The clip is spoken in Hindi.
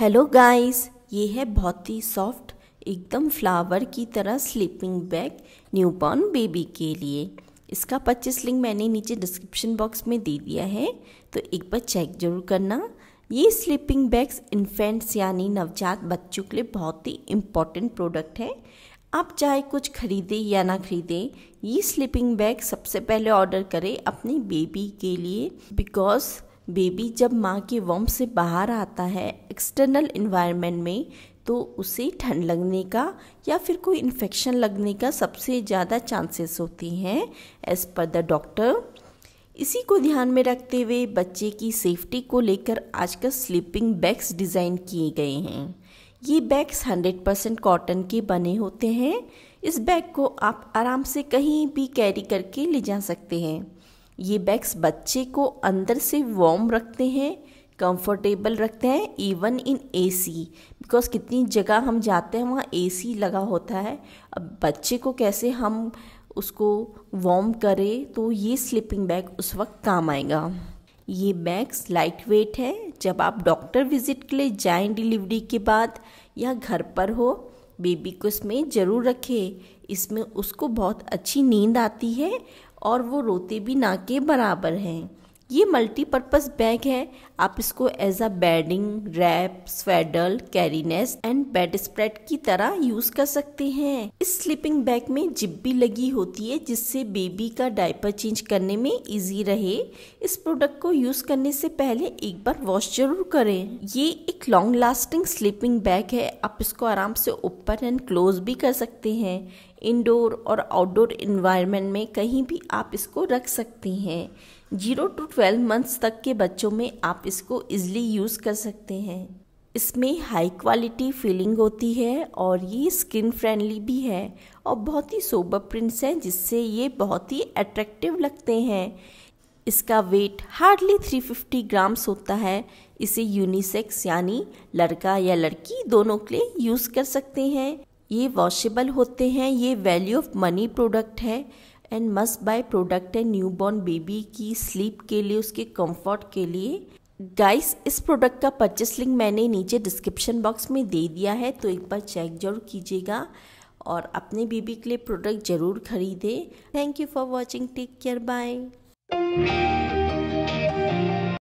हेलो गाइस ये है बहुत ही सॉफ्ट एकदम फ्लावर की तरह स्लीपिंग बैग न्यूबॉर्न बेबी के लिए इसका पच्चीस लिंक मैंने नीचे डिस्क्रिप्शन बॉक्स में दे दिया है तो एक बार चेक जरूर करना ये स्लीपिंग बैग्स इन्फेंट्स यानी नवजात बच्चों के लिए बहुत ही इम्पॉर्टेंट प्रोडक्ट है आप चाहे कुछ खरीदें या ना खरीदें ये स्लीपिंग बैग सबसे पहले ऑर्डर करें अपनी बेबी के लिए बिकॉज़ बेबी जब माँ के वम्प से बाहर आता है एक्सटर्नल इन्वायरमेंट में तो उसे ठंड लगने का या फिर कोई इन्फेक्शन लगने का सबसे ज़्यादा चांसेस होती हैं एज़ पर द डॉक्टर इसी को ध्यान में रखते हुए बच्चे की सेफ्टी को लेकर आजकल स्लीपिंग बैग्स डिज़ाइन किए गए हैं ये बैग्स 100% परसेंट कॉटन के बने होते हैं इस बैग को आप आराम से कहीं भी कैरी करके ले जा सकते हैं ये बैग्स बच्चे को अंदर से वार्म रखते हैं कंफर्टेबल रखते हैं इवन इन एसी बिकॉज कितनी जगह हम जाते हैं वहाँ एसी लगा होता है अब बच्चे को कैसे हम उसको वार्म करें तो ये स्लीपिंग बैग उस वक्त काम आएगा ये बैग्स लाइट वेट है जब आप डॉक्टर विजिट के लिए जाएं डिलीवरी के बाद या घर पर हो बेबी को इसमें ज़रूर रखें इसमें उसको बहुत अच्छी नींद आती है और वो रोते भी ना के बराबर हैं ये मल्टीपर्पज़ बैग है आप इसको as a bedding wrap swaddle carry nest and bedspread की तरह यूज कर सकते हैं इस स्लीपिंग बैग में जिप भी लगी होती है जिससे बेबी का डायपर चेंज करने में इजी रहे इस प्रोडक्ट को यूज करने से पहले एक बार वॉश जरूर करें ये एक लॉन्ग लास्टिंग स्लीपिंग बैग है आप इसको आराम से ओपन एंड क्लोज भी कर सकते हैं इंडोर और आउटडोर इन्वायरमेंट में कहीं भी आप इसको रख सकती हैं जीरो टू ट्वेल्व मंथ्स तक के बच्चों में आप इसको इजली यूज़ कर सकते हैं इसमें हाई क्वालिटी फीलिंग होती है और ये स्किन फ्रेंडली भी है और बहुत ही सोबर प्रिंट्स हैं जिससे ये बहुत ही अट्रैक्टिव लगते हैं इसका वेट हार्डली 350 ग्राम्स होता है इसे यूनिसेक्स यानी लड़का या लड़की दोनों के लिए यूज़ कर सकते हैं ये वॉशेबल होते हैं ये वैल्यू ऑफ मनी प्रोडक्ट है एंड मस्ट बाय प्रोडक्ट है न्यू बॉर्न बेबी की स्लीप के लिए उसके कंफर्ट के लिए गाइस इस प्रोडक्ट का परचेस लिंक मैंने नीचे डिस्क्रिप्शन बॉक्स में दे दिया है तो एक बार चेक जरूर कीजिएगा और अपने बेबी के लिए प्रोडक्ट ज़रूर खरीदें thank you for watching take care bye